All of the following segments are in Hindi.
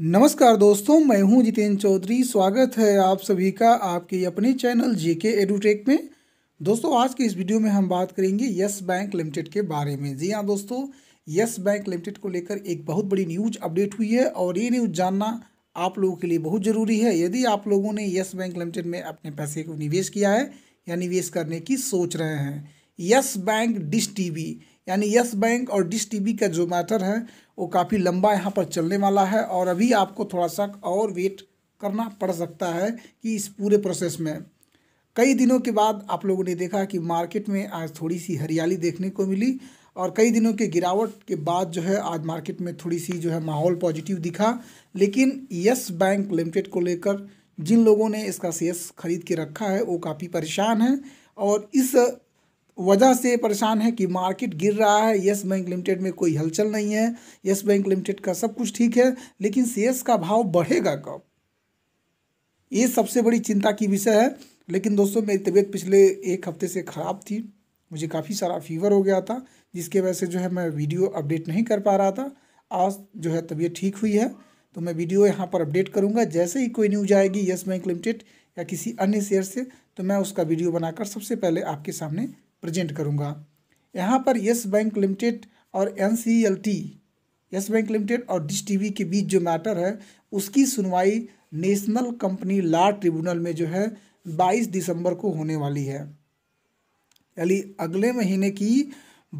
नमस्कार दोस्तों मैं हूं जितेंद्र चौधरी स्वागत है आप सभी का आपके अपने चैनल जेके एडुटेक में दोस्तों आज के इस वीडियो में हम बात करेंगे यस बैंक लिमिटेड के बारे में जी हाँ दोस्तों यस बैंक लिमिटेड को लेकर एक बहुत बड़ी न्यूज अपडेट हुई है और ये न्यूज जानना आप लोगों के लिए बहुत ज़रूरी है यदि आप लोगों ने यस बैंक लिमिटेड में अपने पैसे को निवेश किया है या निवेश करने की सोच रहे हैं यस बैंक डिश टी यानी यस बैंक और डिश टीवी का जो मैटर है वो काफ़ी लंबा यहाँ पर चलने वाला है और अभी आपको थोड़ा सा और वेट करना पड़ सकता है कि इस पूरे प्रोसेस में कई दिनों के बाद आप लोगों ने देखा कि मार्केट में आज थोड़ी सी हरियाली देखने को मिली और कई दिनों के गिरावट के बाद जो है आज मार्केट में थोड़ी सी जो है माहौल पॉजिटिव दिखा लेकिन यस बैंक लिमिटेड को लेकर जिन लोगों ने इसका शेयर खरीद के रखा है वो काफ़ी परेशान हैं और इस वजह से परेशान है कि मार्केट गिर रहा है यस बैंक लिमिटेड में कोई हलचल नहीं है येस बैंक लिमिटेड का सब कुछ ठीक है लेकिन शेयर्स का भाव बढ़ेगा कब ये सबसे बड़ी चिंता की विषय है लेकिन दोस्तों मेरी तबीयत पिछले एक हफ्ते से ख़राब थी मुझे काफ़ी सारा फीवर हो गया था जिसके वजह से जो है मैं वीडियो अपडेट नहीं कर पा रहा था आज जो है तबीयत ठीक हुई है तो मैं वीडियो यहाँ पर अपडेट करूँगा जैसे ही कोई न्यूज आएगी यस बैंक लिमिटेड या किसी अन्य शेयर से तो मैं उसका वीडियो बनाकर सबसे पहले आपके सामने प्रेजेंट करूँगा यहाँ पर यस बैंक लिमिटेड और N C L T bank limited और डिश टीवी के बीच जो मैटर है उसकी सुनवाई नेशनल कंपनी लॉ ट्रिब्यूनल में जो है 22 दिसंबर को होने वाली है यानी अगले महीने की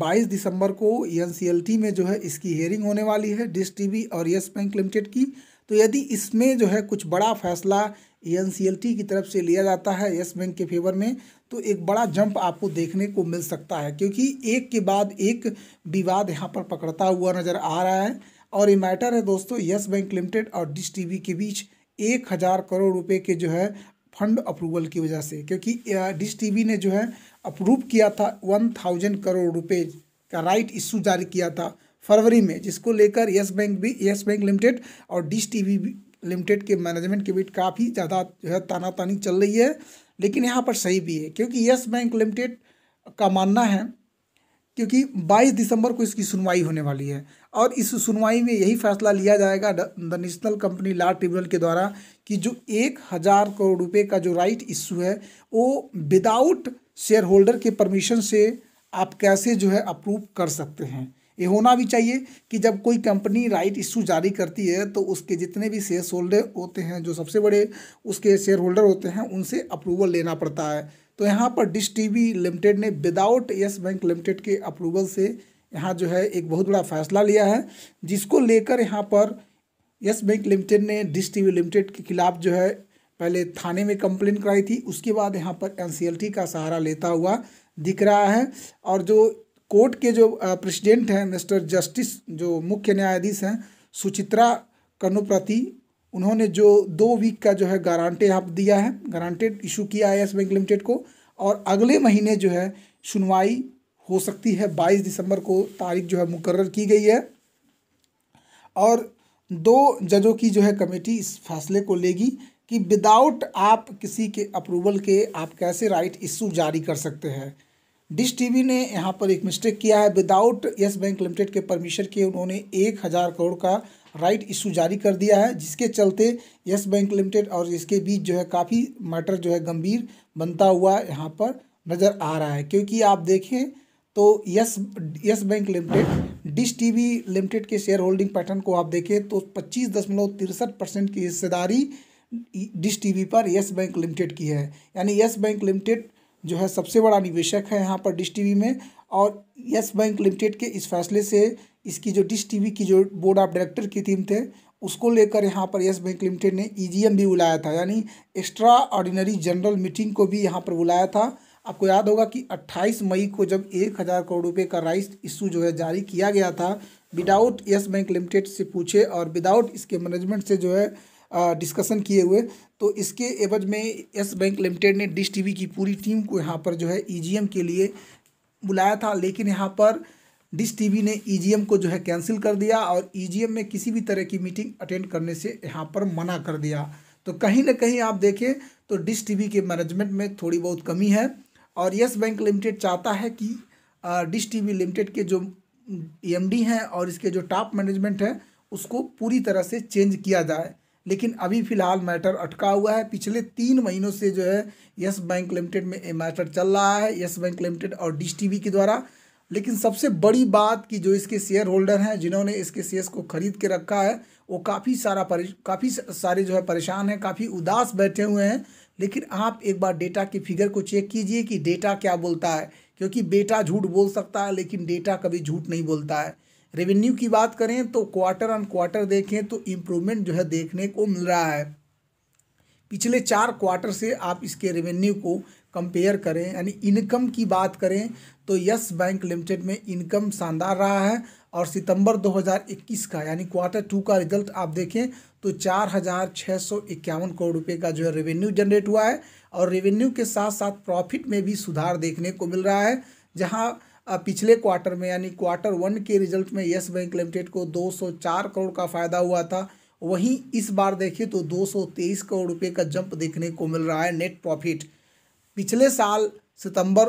22 दिसंबर को एन में जो है इसकी हेयरिंग होने वाली है डिश टीवी और येस बैंक लिमिटेड की तो यदि इसमें जो है कुछ बड़ा फैसला एन की तरफ से लिया जाता है येस बैंक के फेवर में तो एक बड़ा जंप आपको देखने को मिल सकता है क्योंकि एक के बाद एक विवाद यहाँ पर पकड़ता हुआ नज़र आ रहा है और ये मैटर है दोस्तों यस बैंक लिमिटेड और डिश टी के बीच एक हज़ार करोड़ रुपए के जो है फंड अप्रूवल की वजह से क्योंकि डिश टी ने जो है अप्रूव किया था वन थाउजेंड करोड़ रुपए का राइट इशू जारी किया था फरवरी में जिसको लेकर यस बैंक भी यस बैंक लिमिटेड और डिश टी लिमिटेड के मैनेजमेंट के बीच काफ़ी ज़्यादा जो है तानातानी चल रही है लेकिन यहाँ पर सही भी है क्योंकि यस बैंक लिमिटेड का मानना है क्योंकि 22 दिसंबर को इसकी सुनवाई होने वाली है और इस सुनवाई में यही फैसला लिया जाएगा the National Company Law Tribunal के द्वारा कि जो एक हज़ार करोड़ रुपए का जो राइट इशू है वो विदाउट शेयर होल्डर के परमिशन से आप कैसे जो है अप्रूव कर सकते हैं ये होना भी चाहिए कि जब कोई कंपनी राइट इशू जारी करती है तो उसके जितने भी शेयर होल्डर होते हैं जो सबसे बड़े उसके शेयर होल्डर होते हैं उनसे अप्रूवल लेना पड़ता है तो यहाँ पर डिश टी लिमिटेड ने विदाउट यस बैंक लिमिटेड के अप्रूवल से यहाँ जो है एक बहुत बड़ा फैसला लिया है जिसको लेकर यहाँ पर यस बैंक लिमिटेड ने डिश टी लिमिटेड के खिलाफ जो है पहले थाने में कंप्लेन कराई थी उसके बाद यहाँ पर एन का सहारा लेता हुआ दिख रहा है और जो कोर्ट के जो प्रेसिडेंट हैं मिस्टर जस्टिस जो मुख्य न्यायाधीश हैं सुचित्रा कनुप्रति उन्होंने जो दो वीक का जो है गारंटी आप दिया है गारंटेड इशू किया है एस बैंक लिमिटेड को और अगले महीने जो है सुनवाई हो सकती है बाईस दिसंबर को तारीख जो है मुकर्र की गई है और दो जजों की जो है कमेटी इस फैसले को लेगी कि विदाउट आप किसी के अप्रूवल के आप कैसे राइट इशू जारी कर सकते हैं डिश टीवी ने यहाँ पर एक मिस्टेक किया है विदाउट यस बैंक लिमिटेड के परमिशन के उन्होंने एक हज़ार करोड़ का राइट इशू जारी कर दिया है जिसके चलते यस बैंक लिमिटेड और इसके बीच जो है काफ़ी मैटर जो है गंभीर बनता हुआ यहाँ पर नज़र आ रहा है क्योंकि आप देखें तो yes Yes Bank limited Dish TV limited के शेयर होल्डिंग पैटर्न को आप देखें तो पच्चीस दशमलव तिरसठ परसेंट की हिस्सेदारी डिश टीवी पर यस बैंक लिमिटेड की है यानी यस बैंक लिमिटेड जो है सबसे बड़ा निवेशक है यहाँ पर डिश टी में और यस बैंक लिमिटेड के इस फैसले से इसकी जो डिश टी की जो बोर्ड ऑफ डायरेक्टर की टीम थे उसको लेकर यहाँ पर यस बैंक लिमिटेड ने ई e भी बुलाया था यानी एक्स्ट्रा ऑर्डिनरी जनरल मीटिंग को भी यहाँ पर बुलाया था आपको याद होगा कि 28 मई को जब एक हज़ार करोड़ रुपए का राइस इशू जो है जारी किया गया था विदाउट यस बैंक लिमिटेड से पूछे और विदाउट इसके मैनेजमेंट से जो है डिस्कशन किए हुए तो इसके एवज में यस बैंक लिमिटेड ने डिश टीवी की पूरी टीम को यहाँ पर जो है ईजीएम e के लिए बुलाया था लेकिन यहाँ पर डिश टीवी ने ईजीएम e को जो है कैंसिल कर दिया और ईजीएम e में किसी भी तरह की मीटिंग अटेंड करने से यहाँ पर मना कर दिया तो कहीं ना कहीं आप देखें तो डिश टीवी के मैनेजमेंट में थोड़ी बहुत कमी है और यस बैंक लिमिटेड चाहता है कि डिश टीवी लिमिटेड के जो एमडी हैं और इसके जो टॉप मैनेजमेंट है उसको पूरी तरह से चेंज किया जाए लेकिन अभी फ़िलहाल मैटर अटका हुआ है पिछले तीन महीनों से जो है यस बैंक लिमिटेड में मैटर चल रहा है यस बैंक लिमिटेड और डिश टी के द्वारा लेकिन सबसे बड़ी बात कि जो इसके शेयर होल्डर हैं जिन्होंने इसके शेयर्स को खरीद के रखा है वो काफ़ी सारा काफ़ी सारे जो है परेशान हैं काफ़ी उदास बैठे हुए हैं लेकिन आप एक बार डेटा की फिगर को चेक कीजिए कि डेटा क्या बोलता है क्योंकि बेटा झूठ बोल सकता है लेकिन डेटा कभी झूठ नहीं बोलता है रेवेन्यू की बात करें तो क्वार्टर ऑन क्वार्टर देखें तो इम्प्रूवमेंट जो है देखने को मिल रहा है पिछले चार क्वार्टर से आप इसके रेवेन्यू को कंपेयर करें यानी इनकम की बात करें तो यस बैंक लिमिटेड में इनकम शानदार रहा है और सितंबर 2021 का यानी क्वार्टर टू का रिजल्ट आप देखें तो चार हज़ार छः सौ इक्यावन करोड़ रुपए का जो है रेवेन्यू जनरेट हुआ है और रेवेन्यू के साथ साथ प्रॉफिट में भी सुधार देखने को मिल रहा है जहाँ पिछले क्वार्टर में यानी क्वार्टर वन के रिजल्ट में येस बैंक लिमिटेड को 204 करोड़ का फ़ायदा हुआ था वहीं इस बार देखिए तो 223 करोड़ रुपए का जंप देखने को मिल रहा है नेट प्रॉफिट पिछले साल सितंबर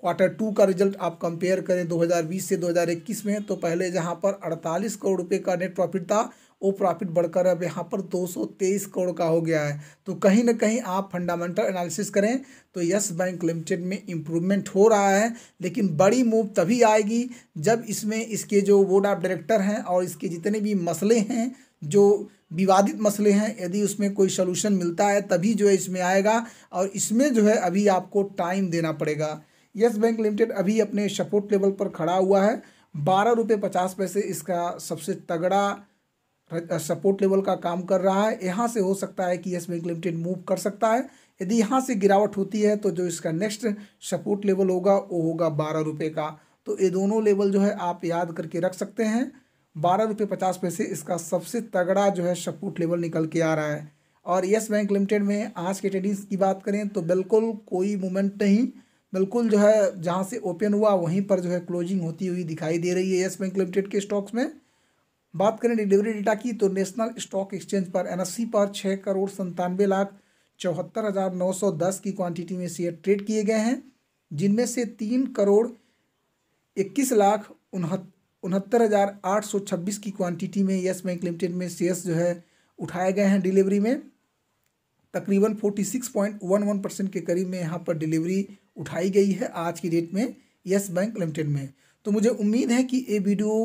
क्वार्टर टू का रिजल्ट आप कंपेयर करें 2020 से 2021 में तो पहले जहां पर 48 करोड़ रुपए का नेट प्रॉफिट था वो प्रॉफिट बढ़कर अब यहाँ पर 223 करोड़ का हो गया है तो कहीं ना कहीं आप फंडामेंटल एनालिसिस करें तो यस बैंक लिमिटेड में इम्प्रूवमेंट हो रहा है लेकिन बड़ी मूव तभी आएगी जब इसमें इसके जो बोर्ड ऑफ डायरेक्टर हैं और इसके जितने भी मसले हैं जो विवादित मसले हैं यदि उसमें कोई सोल्यूशन मिलता है तभी जो है इसमें आएगा और इसमें जो है अभी आपको टाइम देना पड़ेगा यस बैंक लिमिटेड अभी अपने सपोर्ट लेवल पर खड़ा हुआ है बारह रुपये पचास पैसे इसका सबसे तगड़ा सपोर्ट लेवल का काम कर रहा है यहाँ से हो सकता है कि येस बैंक लिमिटेड मूव कर सकता है यदि यहाँ से गिरावट होती है तो जो इसका नेक्स्ट सपोर्ट लेवल होगा वो होगा बारह रुपये का तो ये दोनों लेवल जो है आप याद करके रख सकते हैं बारह रुपये पचास पैसे इसका सबसे तगड़ा जो है सपोर्ट लेवल निकल के आ रहा है और येस बैंक लिमिटेड में आज के ट्रेडिंग्स की बात करें तो बिल्कुल कोई मूवमेंट नहीं बिल्कुल जो है जहाँ से ओपन हुआ वहीं पर जो है क्लोजिंग होती हुई दिखाई दे रही है येस बैंक लिमिटेड के स्टॉक्स में बात करें डिलीवरी डेटा की तो नेशनल स्टॉक एक्सचेंज पर एनएससी पर छः करोड़ संतानवे लाख चौहत्तर हज़ार नौ सौ दस की क्वांटिटी में शेयर ट्रेड किए गए हैं जिनमें से तीन करोड़ इक्कीस लाख उनहत्तर हज़ार आठ सौ छब्बीस की क्वांटिटी में येस बैंक लिमिटेड में शेयर्स जो है उठाए गए हैं डिलीवरी में तकरीबन forty six point one one percent के करीब में यहाँ पर डिलीवरी उठाई गई है आज की डेट में येस बैंक लिमिटेड में तो मुझे उम्मीद है कि ये वीडियो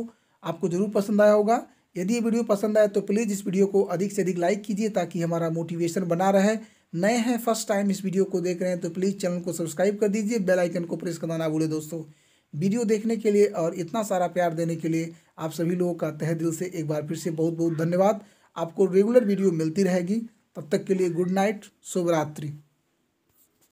आपको ज़रूर पसंद आया होगा यदि ये वीडियो पसंद आए तो प्लीज़ इस वीडियो को अधिक से अधिक लाइक कीजिए ताकि हमारा मोटिवेशन बना रहे नए हैं फर्स्ट टाइम इस वीडियो को देख रहे हैं तो प्लीज़ चैनल को सब्सक्राइब कर दीजिए बेल आइकन को प्रेस करना ना भूलें दोस्तों वीडियो देखने के लिए और इतना सारा प्यार देने के लिए आप सभी लोगों का तह दिल से एक बार फिर से बहुत बहुत धन्यवाद आपको रेगुलर वीडियो मिलती रहेगी तब तक के लिए गुड नाइट शुभरात्रि